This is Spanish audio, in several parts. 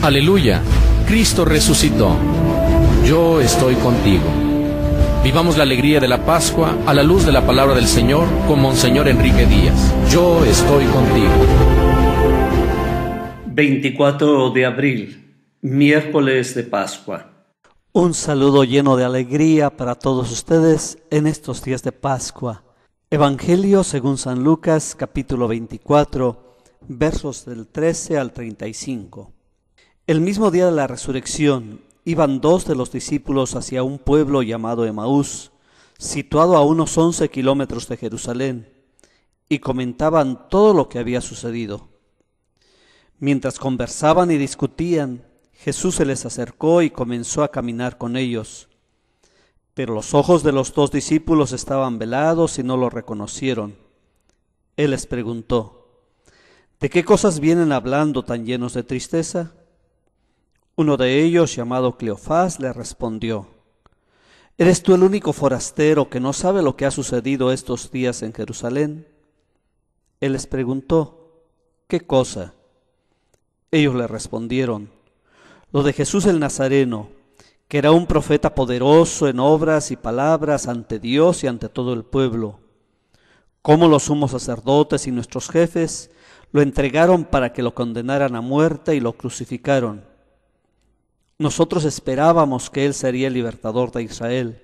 Aleluya, Cristo resucitó. Yo estoy contigo. Vivamos la alegría de la Pascua a la luz de la palabra del Señor con Monseñor Enrique Díaz. Yo estoy contigo. 24 de abril, miércoles de Pascua. Un saludo lleno de alegría para todos ustedes en estos días de Pascua. Evangelio según San Lucas capítulo 24, versos del 13 al 35. El mismo día de la resurrección iban dos de los discípulos hacia un pueblo llamado Emaús, situado a unos once kilómetros de Jerusalén, y comentaban todo lo que había sucedido. Mientras conversaban y discutían, Jesús se les acercó y comenzó a caminar con ellos. Pero los ojos de los dos discípulos estaban velados y no lo reconocieron. Él les preguntó, ¿De qué cosas vienen hablando tan llenos de tristeza? Uno de ellos, llamado Cleofás, le respondió, ¿Eres tú el único forastero que no sabe lo que ha sucedido estos días en Jerusalén? Él les preguntó, ¿qué cosa? Ellos le respondieron, lo de Jesús el Nazareno, que era un profeta poderoso en obras y palabras ante Dios y ante todo el pueblo, cómo los sumos sacerdotes y nuestros jefes lo entregaron para que lo condenaran a muerte y lo crucificaron nosotros esperábamos que Él sería el libertador de Israel,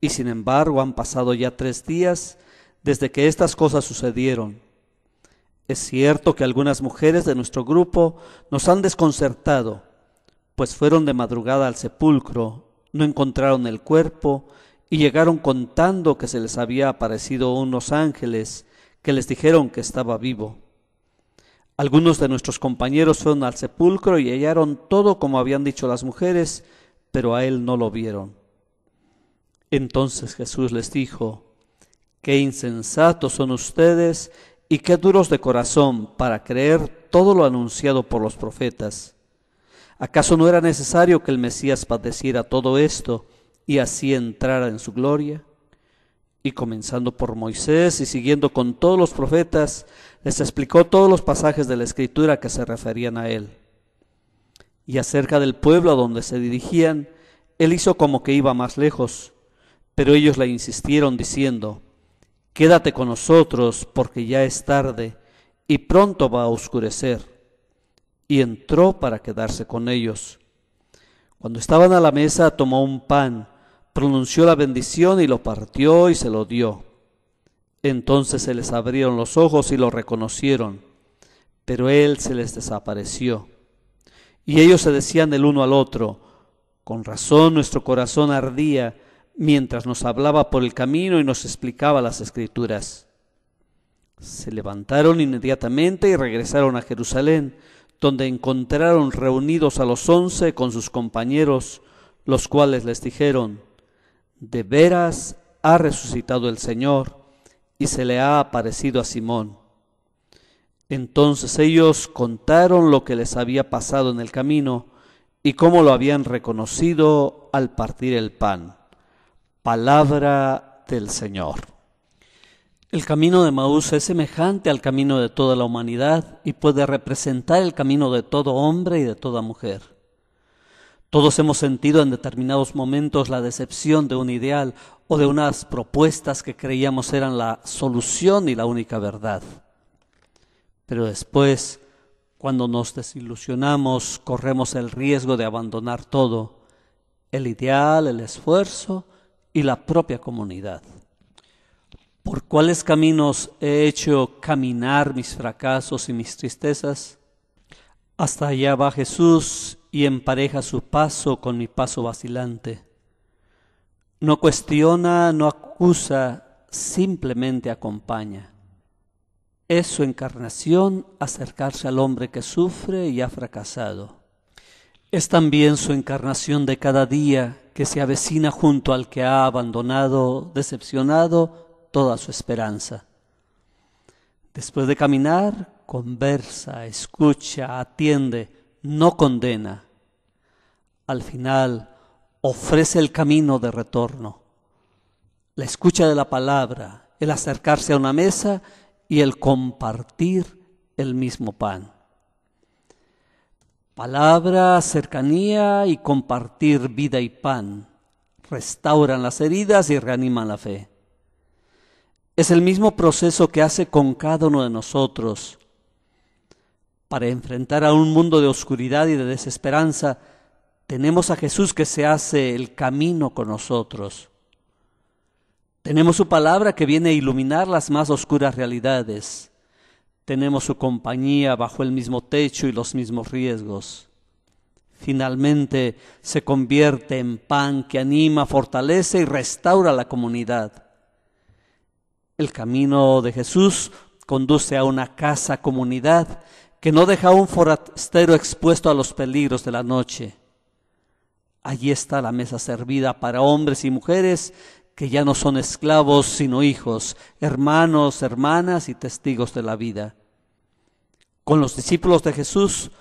y sin embargo han pasado ya tres días desde que estas cosas sucedieron. Es cierto que algunas mujeres de nuestro grupo nos han desconcertado, pues fueron de madrugada al sepulcro, no encontraron el cuerpo y llegaron contando que se les había aparecido unos ángeles que les dijeron que estaba vivo. Algunos de nuestros compañeros fueron al sepulcro y hallaron todo como habían dicho las mujeres, pero a él no lo vieron. Entonces Jesús les dijo, Qué insensatos son ustedes y qué duros de corazón para creer todo lo anunciado por los profetas. ¿Acaso no era necesario que el Mesías padeciera todo esto y así entrara en su gloria? y comenzando por Moisés y siguiendo con todos los profetas, les explicó todos los pasajes de la escritura que se referían a él. Y acerca del pueblo a donde se dirigían, él hizo como que iba más lejos, pero ellos le insistieron diciendo, Quédate con nosotros porque ya es tarde y pronto va a oscurecer. Y entró para quedarse con ellos. Cuando estaban a la mesa tomó un pan, pronunció la bendición y lo partió y se lo dio. Entonces se les abrieron los ojos y lo reconocieron, pero él se les desapareció. Y ellos se decían el uno al otro, con razón nuestro corazón ardía mientras nos hablaba por el camino y nos explicaba las escrituras. Se levantaron inmediatamente y regresaron a Jerusalén, donde encontraron reunidos a los once con sus compañeros, los cuales les dijeron, de veras ha resucitado el Señor y se le ha aparecido a Simón. Entonces ellos contaron lo que les había pasado en el camino y cómo lo habían reconocido al partir el pan. Palabra del Señor. El camino de Maús es semejante al camino de toda la humanidad y puede representar el camino de todo hombre y de toda mujer. Todos hemos sentido en determinados momentos la decepción de un ideal o de unas propuestas que creíamos eran la solución y la única verdad. Pero después, cuando nos desilusionamos, corremos el riesgo de abandonar todo, el ideal, el esfuerzo y la propia comunidad. ¿Por cuáles caminos he hecho caminar mis fracasos y mis tristezas? Hasta allá va Jesús y empareja su paso con mi paso vacilante. No cuestiona, no acusa, simplemente acompaña. Es su encarnación acercarse al hombre que sufre y ha fracasado. Es también su encarnación de cada día que se avecina junto al que ha abandonado, decepcionado, toda su esperanza. Después de caminar, conversa, escucha, atiende, no condena, al final ofrece el camino de retorno, la escucha de la palabra, el acercarse a una mesa y el compartir el mismo pan. Palabra, cercanía y compartir vida y pan restauran las heridas y reaniman la fe. Es el mismo proceso que hace con cada uno de nosotros para enfrentar a un mundo de oscuridad y de desesperanza, tenemos a Jesús que se hace el camino con nosotros. Tenemos su palabra que viene a iluminar las más oscuras realidades. Tenemos su compañía bajo el mismo techo y los mismos riesgos. Finalmente se convierte en pan que anima, fortalece y restaura la comunidad. El camino de Jesús conduce a una casa comunidad que no deja a un forastero expuesto a los peligros de la noche. Allí está la mesa servida para hombres y mujeres que ya no son esclavos sino hijos, hermanos, hermanas y testigos de la vida. Con los discípulos de Jesús,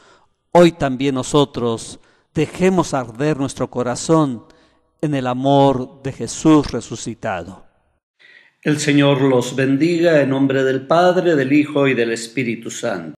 hoy también nosotros dejemos arder nuestro corazón en el amor de Jesús resucitado. El Señor los bendiga en nombre del Padre, del Hijo y del Espíritu Santo.